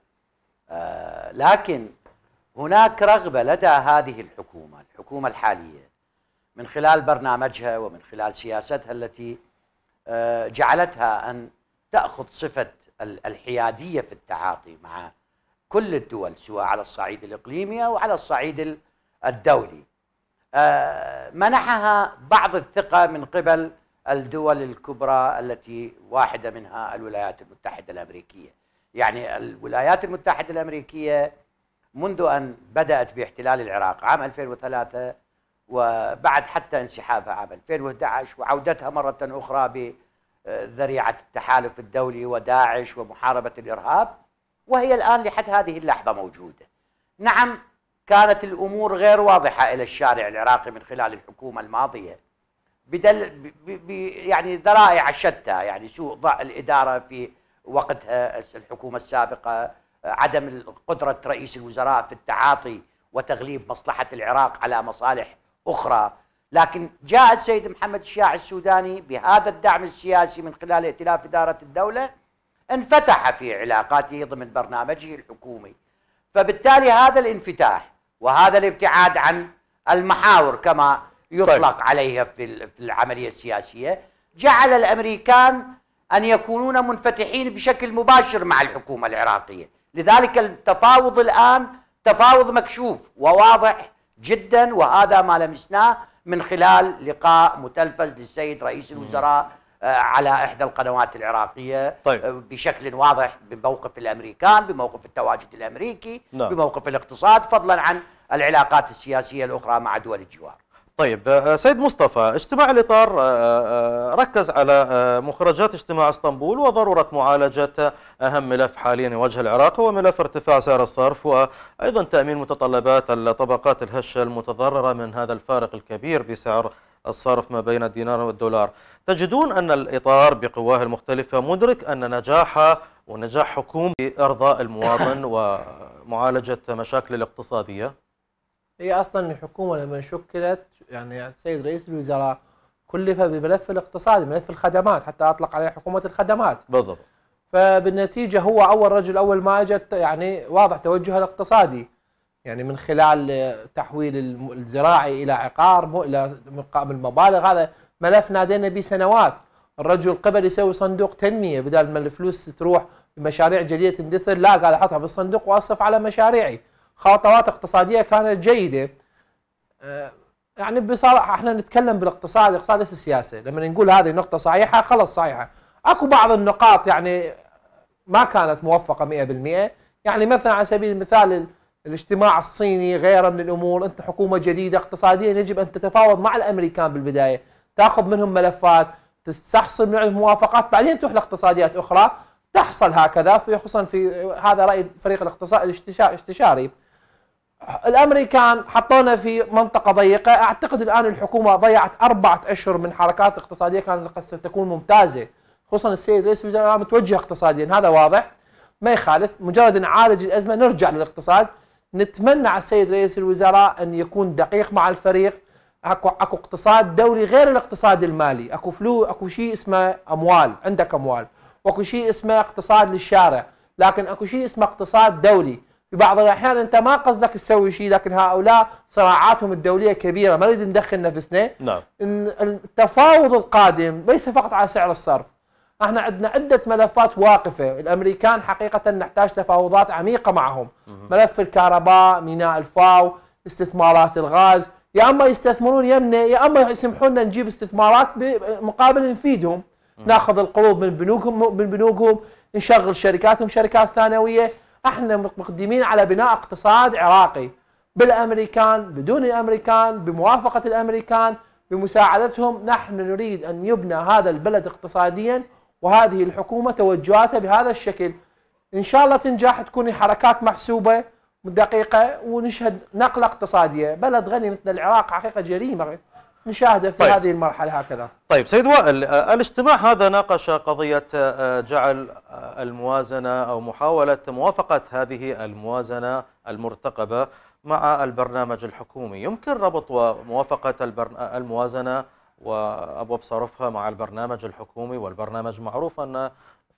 آه لكن هناك رغبة لدى هذه الحكومة الحكومة الحالية من خلال برنامجها ومن خلال سياستها التي آه جعلتها أن تأخذ صفة الحيادية في التعاطي مع كل الدول سواء على الصعيد الإقليمي أو على الصعيد الدولي آه منحها بعض الثقة من قبل الدول الكبرى التي واحدة منها الولايات المتحدة الأمريكية يعني الولايات المتحدة الأمريكية منذ أن بدأت باحتلال العراق عام 2003 وبعد حتى انسحابها عام 2011 وعودتها مرة أخرى بذريعة التحالف الدولي وداعش ومحاربة الإرهاب وهي الآن لحد هذه اللحظة موجودة نعم كانت الأمور غير واضحة إلى الشارع العراقي من خلال الحكومة الماضية بدل ب يعني ذرائع شتى يعني سوء الاداره في وقتها الحكومه السابقه آه، عدم قدره رئيس الوزراء في التعاطي وتغليب مصلحه العراق على مصالح اخرى لكن جاء السيد محمد الشياع السوداني بهذا الدعم السياسي من خلال ائتلاف اداره الدوله انفتح في علاقاته ضمن برنامجه الحكومي فبالتالي هذا الانفتاح وهذا الابتعاد عن المحاور كما يطلق طيب. عليها في العملية السياسية جعل الأمريكان أن يكونون منفتحين بشكل مباشر مع الحكومة العراقية لذلك التفاوض الآن تفاوض مكشوف وواضح جدا وهذا ما لمسناه من خلال لقاء متلفز للسيد رئيس الوزراء آه، على إحدى القنوات العراقية طيب. آه، بشكل واضح بموقف الأمريكان بموقف التواجد الأمريكي نعم. بموقف الاقتصاد فضلا عن العلاقات السياسية الأخرى مع دول الجوار طيب آه، آه، سيد مصطفى اجتماع الإطار آه، ركز على مخرجات اجتماع اسطنبول وضرورة معالجة أهم ملف حاليا يواجه العراق هو ملف ارتفاع سعر الصرف وأيضا تأمين متطلبات الطبقات الهشة المتضررة من هذا الفارق الكبير بسعر الصرف ما بين الدينار والدولار تجدون أن الإطار بقواه المختلفة مدرك أن نجاحه ونجاح حكومة ارضاء المواطن (coughs) ومعالجة مشاكل الاقتصادية هي اصلا الحكومه لما شكلت يعني السيد رئيس الوزراء كلف بملف الاقتصادي ملف الخدمات حتى اطلق عليه حكومه الخدمات بالضبط فبالنتيجه هو اول رجل اول ما اجت يعني واضح توجهه الاقتصادي يعني من خلال تحويل الزراعي الى عقار الى مقابل المبالغ هذا ملف نادينا به سنوات الرجل قبل يسوي صندوق تنميه بدل ما الفلوس تروح مشاريع جديده تندثر لا قال احطها بالصندوق واصرف على مشاريعي خطوات اقتصاديه كانت جيده آه، يعني بصراحه احنا نتكلم بالاقتصاد الاقتصاد ليس سياسه لما نقول هذه نقطه صحيحه خلص صحيحه اكو بعض النقاط يعني ما كانت موفقه 100% يعني مثلا على سبيل المثال الاجتماع الصيني غيره من الامور انت حكومه جديده اقتصاديا يجب ان تتفاوض مع الامريكان بالبدايه تاخذ منهم ملفات تستحصل من الموافقات بعدين تروح لاقتصاديات اخرى تحصل هكذا في خصوصا في هذا راي فريق الاقتصاد الاستشاري الامريكان حطونا في منطقه ضيقه اعتقد الان الحكومه ضيعت اربعه اشهر من حركات اقتصاديه كانت قد تكون ممتازه خصوصا السيد رئيس الوزراء متوجه اقتصاديا هذا واضح ما يخالف مجرد نعالج الازمه نرجع للاقتصاد نتمنى على السيد رئيس الوزراء ان يكون دقيق مع الفريق اكو اكو اقتصاد دولي غير الاقتصاد المالي اكو فلو اكو شيء اسمه اموال عندك اموال واكو شيء اسمه اقتصاد للشارع لكن اكو شيء اسمه اقتصاد دولي في بعض الاحيان انت ما قصدك تسوي شيء لكن هؤلاء صراعاتهم الدوليه كبيره ما نريد ندخل نفسنا نعم التفاوض القادم ليس فقط على سعر الصرف احنا عندنا عده ملفات واقفه الامريكان حقيقه نحتاج تفاوضات عميقه معهم ملف الكهرباء ميناء الفاو استثمارات الغاز يا اما يستثمرون يمنا يا اما لنا نجيب استثمارات مقابل نفيدهم ناخذ القروض من بنوكهم من بنوكهم نشغل شركاتهم شركات ثانويه احنا مقدمين على بناء اقتصاد عراقي بالامريكان بدون الامريكان بموافقه الامريكان بمساعدتهم نحن نريد ان يبنى هذا البلد اقتصاديا وهذه الحكومه توجهاتها بهذا الشكل ان شاء الله تنجح تكون حركات محسوبه دقيقه ونشهد نقله اقتصاديه بلد غني مثل العراق حقيقه جريمه نشاهده في طيب. هذه المرحلة هكذا طيب سيد وائل آه، الاجتماع هذا ناقش قضية آه، جعل آه، الموازنة أو محاولة موافقة هذه الموازنة المرتقبة مع البرنامج الحكومي يمكن ربط وموافقة الموازنة وأبواب صرفها مع البرنامج الحكومي والبرنامج معروف أن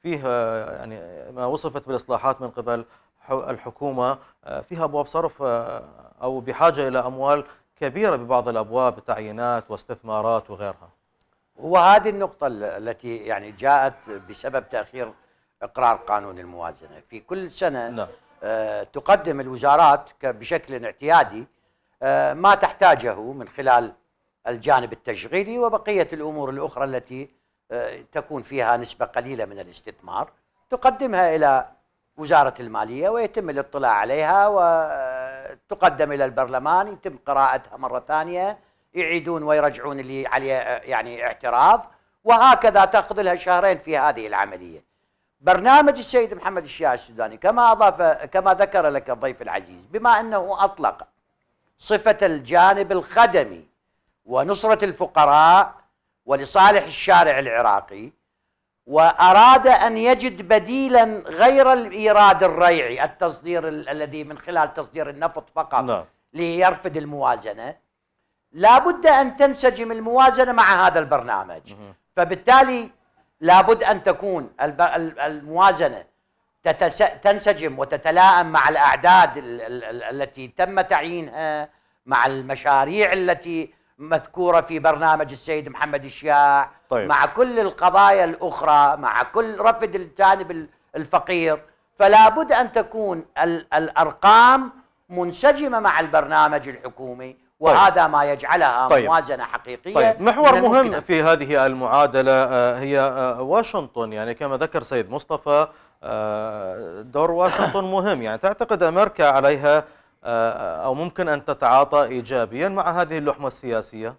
فيه يعني ما وصفت بالإصلاحات من قبل الحكومة فيها أبواب صرف أو بحاجة إلى أموال كبيرة ببعض الأبواب تعيينات واستثمارات وغيرها وهذه النقطة التي يعني جاءت بسبب تأخير إقرار قانون الموازنة في كل سنة نعم. آه، تقدم الوزارات بشكل اعتيادي آه، ما تحتاجه من خلال الجانب التشغيلي وبقية الأمور الأخرى التي آه، تكون فيها نسبة قليلة من الاستثمار تقدمها إلى وزارة المالية ويتم الاطلاع عليها و تقدم الى البرلمان يتم قراءتها مره ثانيه يعيدون ويرجعون اللي عليه يعني اعتراض وهكذا تاخذ لها شهرين في هذه العمليه. برنامج السيد محمد الشيعي السوداني كما اضاف كما ذكر لك الضيف العزيز بما انه اطلق صفه الجانب الخدمي ونصره الفقراء ولصالح الشارع العراقي وأراد أن يجد بديلا غير الإيراد الريعي التصدير الذي من خلال تصدير النفط فقط نعم. ليرفد الموازنة لابد أن تنسجم الموازنة مع هذا البرنامج فبالتالي فبالتالي لابد أن تكون الموازنة تنسجم وتتلائم مع الأعداد التي تم تعيينها مع المشاريع التي مذكورة في برنامج السيد محمد الشياع طيب. مع كل القضايا الأخرى مع كل رفض الجانب الفقير فلا بد أن تكون الأرقام منسجمة مع البرنامج الحكومي طيب. وهذا طيب. ما يجعلها طيب. موازنة حقيقية طيب. محور مهم في هذه المعادلة آه، هي آه، واشنطن يعني كما ذكر سيد مصطفى آه، دور واشنطن (coughs) مهم يعني تعتقد أمريكا عليها أو ممكن أن تتعاطى إيجابيا مع هذه اللحمة السياسية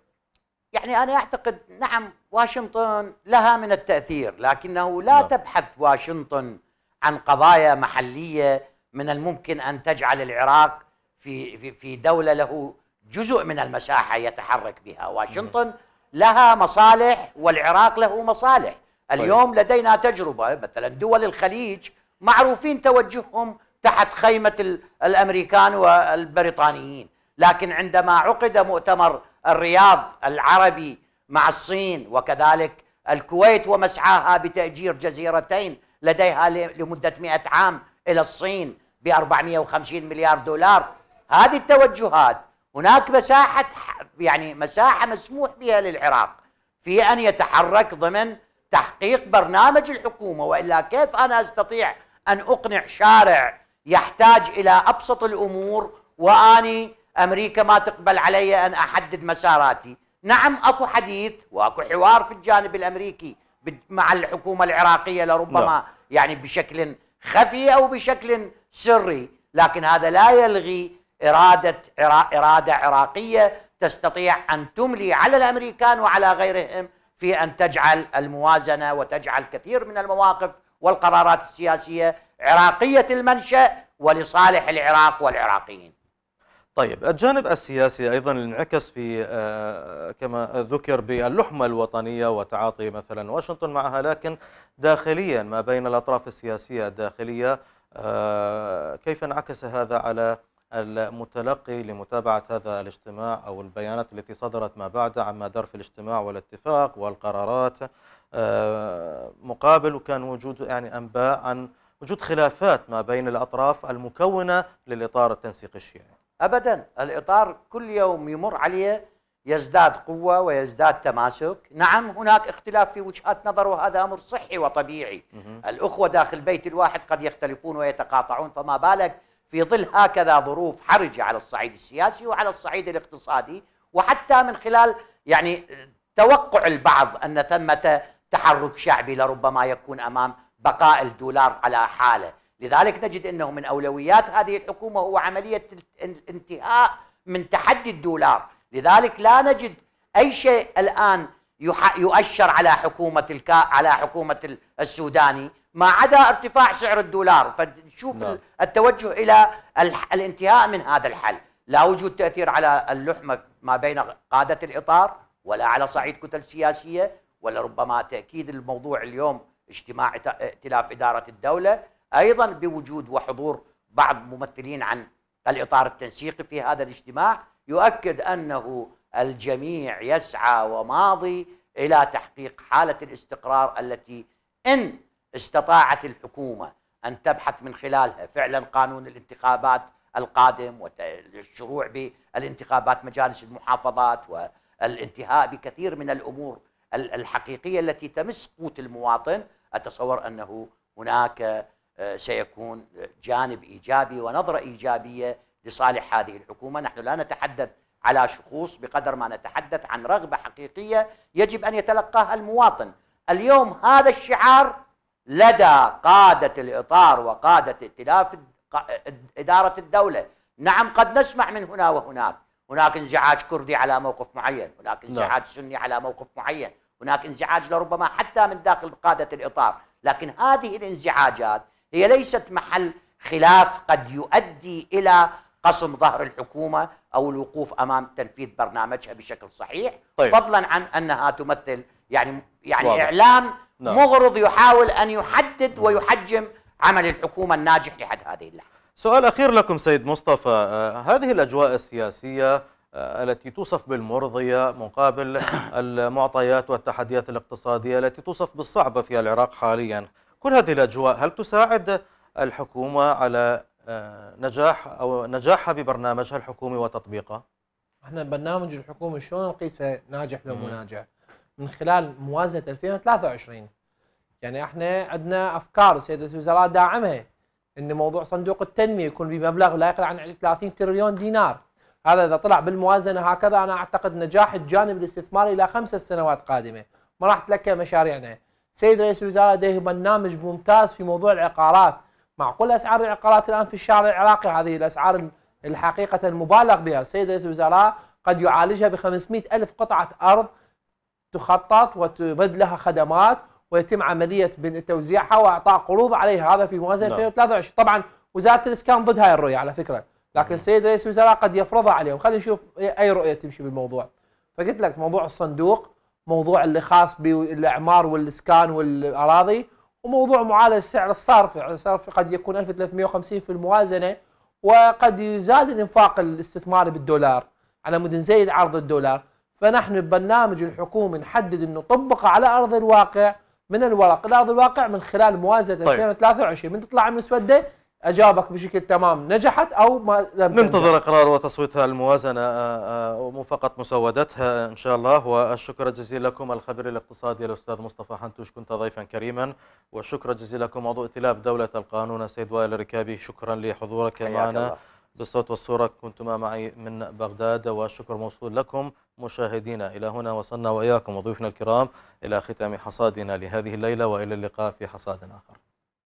يعني أنا أعتقد نعم واشنطن لها من التأثير لكنه لا لا. نعم. تبحث واشنطن عن قضايا محلية من الممكن أن تجعل العراق في, في, في دولة له جزء من المساحة يتحرك بها نعم. واشنطن لها مصالح والعراق له مصالح طيب. اليوم لدينا تجربة مثلا دول الخليج معروفين توجههم تحت خيمة الأمريكان والبريطانيين لكن عندما عقد مؤتمر الرياض العربي مع الصين وكذلك الكويت ومسعاها بتأجير جزيرتين لديها لمدة 100 عام إلى الصين ب 450 مليار دولار هذه التوجهات هناك مساحة يعني مساحة مسموح بها للعراق في أن يتحرك ضمن تحقيق برنامج الحكومة وإلا كيف أنا أستطيع أن أقنع شارع يحتاج إلى أبسط الأمور وأني امريكا ما تقبل علي ان احدد مساراتي نعم اكو حديث واكو حوار في الجانب الامريكي مع الحكومه العراقيه لربما لا. نعم. يعني بشكل خفي او بشكل سري لكن هذا لا يلغي اراده اراده عراقيه تستطيع ان تملي على الامريكان وعلى غيرهم في ان تجعل الموازنه وتجعل كثير من المواقف والقرارات السياسيه عراقيه المنشا ولصالح العراق والعراقيين طيب الجانب السياسي أيضا انعكس في آه، كما ذكر باللحمة الوطنية وتعاطي مثلا واشنطن معها لكن داخليا ما بين الأطراف السياسية الداخلية آه، كيف انعكس هذا على المتلقي لمتابعة هذا الاجتماع أو البيانات التي صدرت ما بعد عما دار في الاجتماع والاتفاق والقرارات آه، مقابل وكان وجود يعني أنباء عن وجود خلافات ما بين الأطراف المكونة للإطار التنسيق الشيعي ابدا الاطار كل يوم يمر عليه يزداد قوه ويزداد تماسك، نعم هناك اختلاف في وجهات نظر وهذا امر صحي وطبيعي. الاخوه داخل بيت الواحد قد يختلفون ويتقاطعون فما بالك في ظل هكذا ظروف حرجه على الصعيد السياسي وعلى الصعيد الاقتصادي وحتى من خلال يعني توقع البعض ان ثمه تحرك شعبي لربما يكون امام بقاء الدولار على حاله. لذلك نجد أنه من أولويات هذه الحكومة هو عملية الانتهاء من تحدي الدولار لذلك لا نجد أي شيء الآن يؤشر على حكومة الكا... على حكومة السوداني ما عدا ارتفاع سعر الدولار فنشوف نعم. لا. التوجه إلى الانتهاء من هذا الحل لا وجود تأثير على اللحمة ما بين قادة الإطار ولا على صعيد كتل سياسية ولا ربما تأكيد الموضوع اليوم اجتماع ائتلاف إدارة الدولة ايضا بوجود وحضور بعض ممثلين عن الاطار التنسيقي في هذا الاجتماع يؤكد انه الجميع يسعى وماضي الى تحقيق حاله الاستقرار التي ان استطاعت الحكومه ان تبحث من خلالها فعلا قانون الانتخابات القادم والشروع بالانتخابات مجالس المحافظات والانتهاء بكثير من الامور الحقيقيه التي تمس قوت المواطن اتصور انه هناك سيكون جانب ايجابي ونظره ايجابيه لصالح هذه الحكومه، نحن لا نتحدث على شخوص بقدر ما نتحدث عن رغبه حقيقيه يجب ان يتلقاها المواطن، اليوم هذا الشعار لدى قاده الإطار وقادة ائتلاف إدارة الدولة نعم قد نسمع من هنا وهناك هناك انزعاج كردي على موقف معين هناك نعم. انزعاج لا. سني على موقف معين هناك انزعاج لربما حتى من داخل قادة الإطار لكن هذه الانزعاجات هي ليست محل خلاف قد يؤدي إلى قصم ظهر الحكومة أو الوقوف أمام تنفيذ برنامجها بشكل صحيح طيب. فضلا عن أنها تمثل يعني يعني واضح. إعلام نعم. مغرض يحاول أن يحدد ويحجم عمل الحكومة الناجح لحد هذه اللحظة سؤال أخير لكم سيد مصطفى آه، هذه الأجواء السياسية آه، التي توصف بالمرضية مقابل (laughs) المعطيات والتحديات الاقتصادية التي توصف بالصعبة في العراق حاليا كل هذه الأجواء هل تساعد الحكومة على آه، نجاح أو نجاحها ببرنامجها الحكومي وتطبيقه؟ احنا برنامج الحكومة شلون نقيسه ناجح لو مو ناجح؟ من خلال موازنة 2023 يعني احنا عندنا افكار سيد الوزراء داعمها ان موضوع صندوق التنميه يكون بمبلغ لا يقل عن 30 تريليون دينار هذا اذا طلع بالموازنه هكذا انا اعتقد نجاح الجانب الاستثماري الى خمسة سنوات قادمه ما راح تلكى مشاريعنا سيد رئيس الوزراء لديه برنامج ممتاز في موضوع العقارات معقول أسعار العقارات الآن في الشارع العراقي هذه الأسعار الحقيقة المبالغ بها السيد رئيس الوزراء قد يعالجها ب 500 ألف قطعة أرض تخطط وتبد لها خدمات ويتم عملية توزيعها وإعطاء قروض عليها هذا في موازنة 2023 نعم. طبعا وزارة الإسكان ضد هاي الرؤية على فكرة لكن السيد نعم. رئيس الوزراء قد يفرضها عليهم خلينا نشوف أي رؤية تمشي بالموضوع فقلت لك موضوع الصندوق موضوع اللي خاص بالاعمار والاسكان والاراضي وموضوع معالج سعر الصرف يعني الصرف قد يكون 1350 في الموازنه وقد يزاد الانفاق الاستثماري بالدولار على مود نزيد عرض الدولار فنحن ببرنامج الحكومي نحدد انه طبق على ارض الواقع من الورق الى ارض الواقع من خلال موازنه طيب. 2023 من تطلع من السوده اجابك بشكل تمام نجحت او ما لم ننتظر اقرار وتصويتها الموازنه آه، آه، آه، فقط مسودتها ان شاء الله والشكر الجزيل لكم الخبير الاقتصادي الاستاذ مصطفى حنتوش كنت ضيفا كريما والشكر الجزيل لكم عضو ائتلاف دوله القانون السيد وائل الركابي شكرا لحضورك معنا بالصوت والصوره كنتما معي من بغداد والشكر موصول لكم مشاهدينا الى هنا وصلنا واياكم وضيوفنا الكرام الى ختام حصادنا لهذه الليله والى اللقاء في حصاد اخر